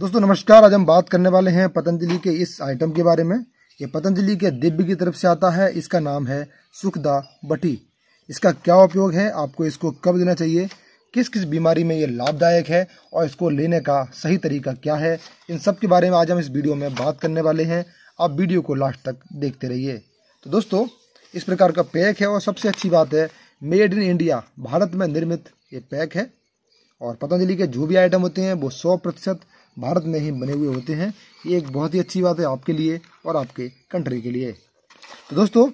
दोस्तों नमस्कार आज हम बात करने वाले हैं पतंजलि के इस आइटम के बारे में ये पतंजलि के दिव्य की तरफ से आता है इसका नाम है सुखदा बटी इसका क्या उपयोग है आपको इसको कब लेना चाहिए किस किस बीमारी में ये लाभदायक है और इसको लेने का सही तरीका क्या है इन सब के बारे में आज हम इस वीडियो में बात करने वाले हैं आप वीडियो को लास्ट तक देखते रहिए तो दोस्तों इस प्रकार का पैक है और सबसे अच्छी बात है मेड इन इंडिया भारत में निर्मित ये पैक है और पतंजलि के जो भी आइटम होते हैं वो सौ प्रतिशत भारत में ही बने हुए होते हैं ये एक बहुत ही अच्छी बात है आपके लिए और आपके कंट्री के लिए तो दोस्तों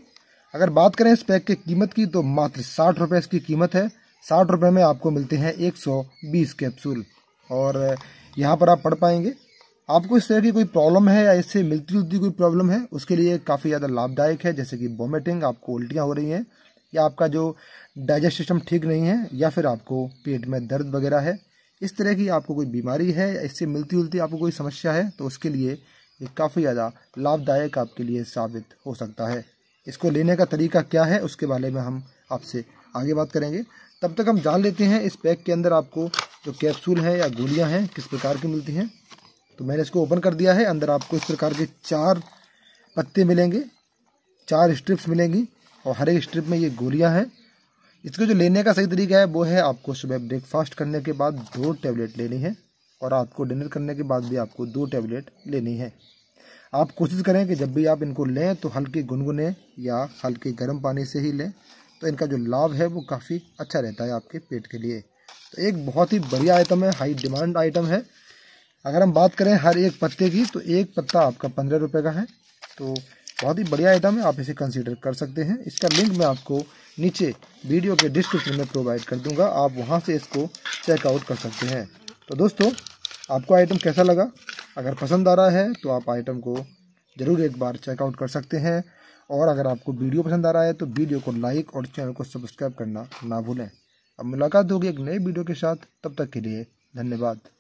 अगर बात करें इस पैक के कीमत की तो मात्र साठ रुपये इसकी कीमत है साठ रुपये में आपको मिलते हैं एक सौ बीस कैप्सूल और यहाँ पर आप पढ़ पाएंगे आपको इस तरह की कोई प्रॉब्लम है या इससे मिलती जुलती कोई प्रॉब्लम है उसके लिए काफ़ी ज़्यादा लाभदायक है जैसे कि वॉमिटिंग आपको उल्टियाँ हो रही हैं या आपका जो डाइजेस्ट सिस्टम ठीक नहीं है या फिर आपको पेट में दर्द वगैरह है इस तरह की आपको कोई बीमारी है या इससे मिलती जुलती आपको कोई समस्या है तो उसके लिए ये काफ़ी ज़्यादा लाभदायक आपके लिए साबित हो सकता है इसको लेने का तरीका क्या है उसके बारे में हम आपसे आगे बात करेंगे तब तक हम जान लेते हैं इस पैक के अंदर आपको जो कैप्सूल है या गोलियां हैं किस प्रकार की मिलती हैं तो मैंने इसको ओपन कर दिया है अंदर आपको इस प्रकार के चार पत्ते मिलेंगे चार स्ट्रिप्स मिलेंगी और हर एक स्ट्रिप में ये गोलियाँ हैं इसको जो लेने का सही तरीका है वो है आपको सुबह ब्रेकफास्ट करने के बाद दो टैबलेट लेनी है और आपको डिनर करने के बाद भी आपको दो टैबलेट लेनी है आप कोशिश करें कि जब भी आप इनको लें तो हल्के गुनगुने या हल्के गर्म पानी से ही लें तो इनका जो लाभ है वो काफ़ी अच्छा रहता है आपके पेट के लिए तो एक बहुत ही बढ़िया आइटम है हाई डिमांड आइटम है अगर हम बात करें हर एक पत्ते की तो एक पत्ता आपका पंद्रह रुपये का है तो बहुत ही बढ़िया आइटम है आप इसे कंसीडर कर सकते हैं इसका लिंक मैं आपको नीचे वीडियो के डिस्क्रिप्शन में प्रोवाइड कर दूंगा आप वहाँ से इसको चेकआउट कर सकते हैं तो दोस्तों आपको आइटम कैसा लगा अगर पसंद आ रहा है तो आप आइटम को ज़रूर एक बार चेकआउट कर सकते हैं और अगर आपको वीडियो पसंद आ रहा है तो वीडियो को लाइक और चैनल को सब्सक्राइब करना ना भूलें अब मुलाकात होगी एक नए वीडियो के साथ तब तक के लिए धन्यवाद